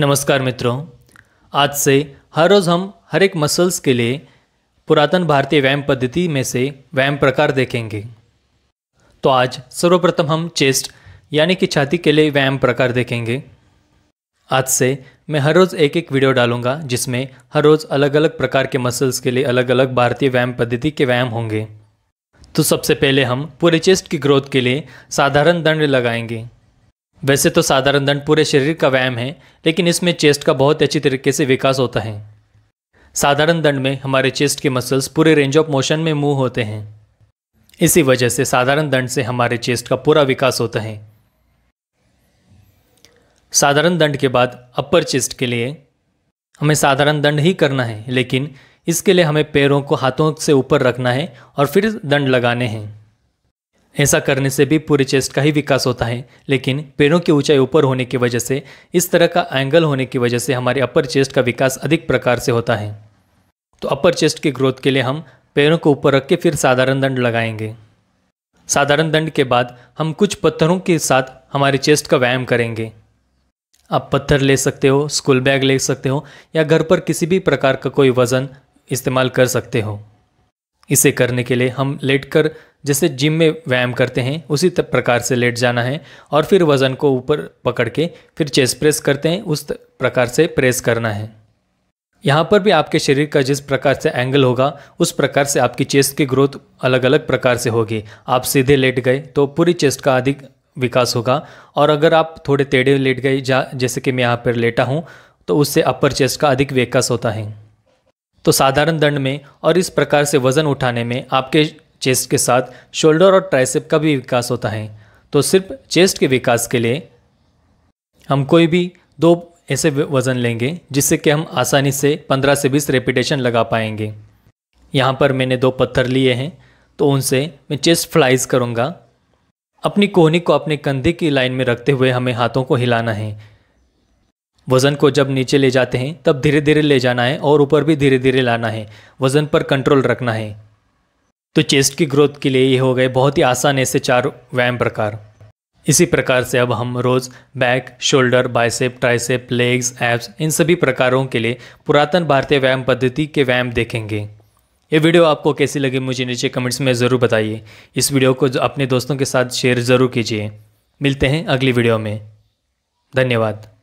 नमस्कार मित्रों आज से हर रोज़ हम हर एक मसल्स के लिए पुरातन भारतीय व्यायाम पद्धति में से व्यायाम प्रकार देखेंगे तो आज सर्वप्रथम हम चेस्ट यानी कि छाती के लिए व्यायाम प्रकार देखेंगे आज से मैं हर रोज़ एक एक वीडियो डालूंगा जिसमें हर रोज़ अलग अलग प्रकार के मसल्स के लिए अलग अलग भारतीय व्यायाम पद्धति के व्यायाम होंगे तो सबसे पहले हम पूरे चेस्ट की ग्रोथ के लिए साधारण दंड लगाएंगे वैसे तो साधारण दंड पूरे शरीर का व्यायाम है लेकिन इसमें चेस्ट का बहुत अच्छी तरीके से विकास होता है साधारण दंड में हमारे चेस्ट के मसल्स पूरे रेंज ऑफ मोशन में मूव होते हैं इसी वजह से साधारण दंड से हमारे चेस्ट का पूरा विकास होता है साधारण दंड के बाद अपर चेस्ट के लिए हमें साधारण दंड ही करना है लेकिन इसके लिए हमें पैरों को हाथों से ऊपर रखना है और फिर दंड लगाने हैं ऐसा करने से भी पूरे चेस्ट का ही विकास होता है लेकिन पेड़ों की ऊंचाई ऊपर होने की वजह से इस तरह का एंगल होने की वजह से हमारे अपर चेस्ट का विकास अधिक प्रकार से होता है तो अपर चेस्ट की ग्रोथ के लिए हम पैरों को ऊपर रख के फिर साधारण दंड लगाएंगे साधारण दंड के बाद हम कुछ पत्थरों के साथ हमारे चेस्ट का व्यायाम करेंगे आप पत्थर ले सकते हो स्कूल बैग ले सकते हो या घर पर किसी भी प्रकार का कोई वज़न इस्तेमाल कर सकते हो इसे करने के लिए हम लेट कर जैसे जिम में व्यायाम करते हैं उसी प्रकार से लेट जाना है और फिर वज़न को ऊपर पकड़ के फिर चेस्ट प्रेस करते हैं उस प्रकार से प्रेस करना है यहाँ पर भी आपके शरीर का जिस प्रकार से एंगल होगा उस प्रकार से आपकी चेस्ट की ग्रोथ अलग अलग प्रकार से होगी आप सीधे लेट गए तो पूरी चेस्ट का अधिक विकास होगा और अगर आप थोड़े टेढ़े लेट गए जा जैसे कि मैं यहाँ पर लेटा हूँ तो उससे अपर चेस्ट का अधिक विकास होता है तो साधारण दंड में और इस प्रकार से वजन उठाने में आपके चेस्ट के साथ शोल्डर और ट्राइसेप का भी विकास होता है तो सिर्फ चेस्ट के विकास के लिए हम कोई भी दो ऐसे वज़न लेंगे जिससे कि हम आसानी से 15 से 20 रेपिटेशन लगा पाएंगे यहाँ पर मैंने दो पत्थर लिए हैं तो उनसे मैं चेस्ट फ्लाइज करूँगा अपनी कोहनी को अपने कंधे की लाइन में रखते हुए हमें हाथों को हिलाना है वज़न को जब नीचे ले जाते हैं तब धीरे धीरे ले जाना है और ऊपर भी धीरे धीरे लाना है वज़न पर कंट्रोल रखना है तो चेस्ट की ग्रोथ के लिए ये हो गए बहुत ही आसान ऐसे चार व्यायाम प्रकार इसी प्रकार से अब हम रोज़ back shoulder bicep tricep legs abs इन सभी प्रकारों के लिए पुरातन भारतीय व्यायाम पद्धति के व्यायाम देखेंगे ये वीडियो आपको कैसी लगी मुझे नीचे कमेंट्स में ज़रूर बताइए इस वीडियो को अपने दोस्तों के साथ शेयर ज़रूर कीजिए मिलते हैं अगली वीडियो में धन्यवाद